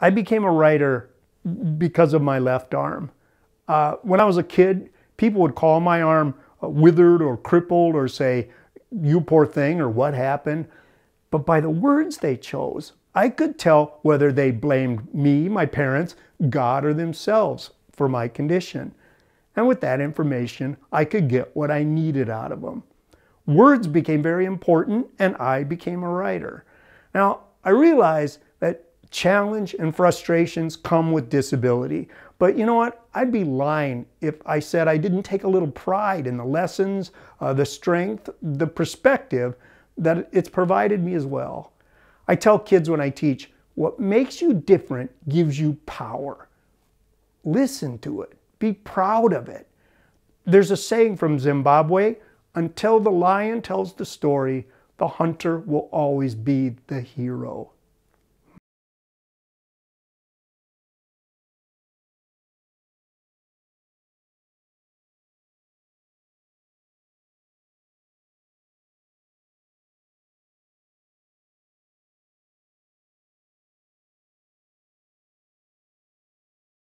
I became a writer because of my left arm. Uh, when I was a kid, people would call my arm uh, withered or crippled or say, you poor thing or what happened. But by the words they chose, I could tell whether they blamed me, my parents, God, or themselves for my condition. And with that information, I could get what I needed out of them. Words became very important, and I became a writer. Now, I realized challenge and frustrations come with disability. But you know what? I'd be lying if I said I didn't take a little pride in the lessons, uh, the strength, the perspective that it's provided me as well. I tell kids when I teach, what makes you different gives you power. Listen to it. Be proud of it. There's a saying from Zimbabwe, until the lion tells the story, the hunter will always be the hero.